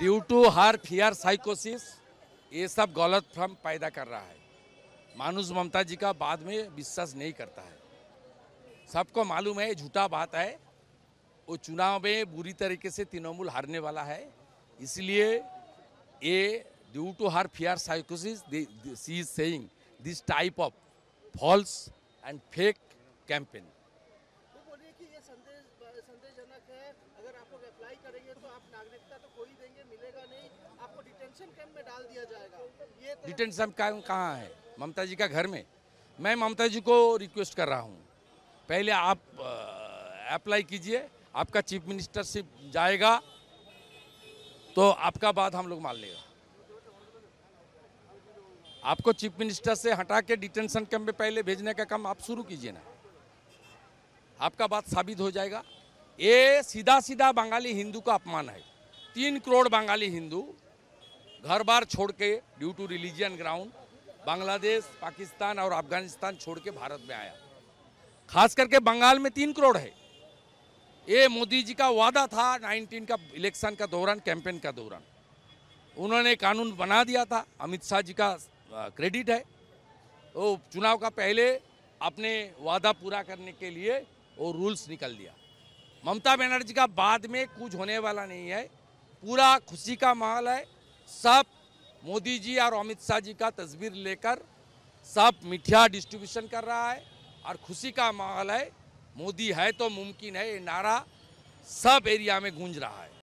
due to her fear साइकोसिस ये सब गलत फ्रम पैदा कर रहा है मानुष ममता जी का बाद में विश्वास नहीं करता है सबको मालूम है झूठा बात है वो चुनाव में बुरी तरीके से तृणमूल हारने वाला है इसलिए ये ड्यू टू हर फियर साइकोसिस she is saying this type of false and fake campaign तो संदेश, संदेश तो डिटेंशन कैंप में डाल दिया जाएगा डिटेंशन कैंप कहाँ है ममता जी का घर में मैं ममता जी को रिक्वेस्ट कर रहा हूँ पहले आप अप्लाई कीजिए आपका चीफ मिनिस्टर से जाएगा तो आपका बात हम लोग मान लेगा आपको चीफ मिनिस्टर से हटा के डिटेंशन कैंप में पहले भेजने का काम आप शुरू कीजिए ना आपका बात साबित हो जाएगा ये सीधा सीधा बंगाली हिंदू का अपमान है तीन करोड़ बंगाली हिंदू घर बार छोड़ के due to religion ground Bangladesh Pakistan और अफगानिस्तान छोड़ के भारत में आया खास करके बंगाल में तीन करोड़ है ये मोदी जी का वादा था 19 का इलेक्शन का दौरान कैंपेन का दौरान उन्होंने कानून बना दिया था अमित शाह जी का क्रेडिट है वो तो चुनाव का पहले अपने वादा पूरा करने के लिए वो रूल्स निकल दिया ममता बनर्जी का बाद में कुछ होने वाला नहीं है पूरा खुशी का माहौल है सब मोदी जी और अमित शाह जी का तस्वीर लेकर सब मिठिया डिस्ट्रीब्यूशन कर रहा है और खुशी का माहौल है मोदी है तो मुमकिन है ये नारा सब एरिया में गूंज रहा है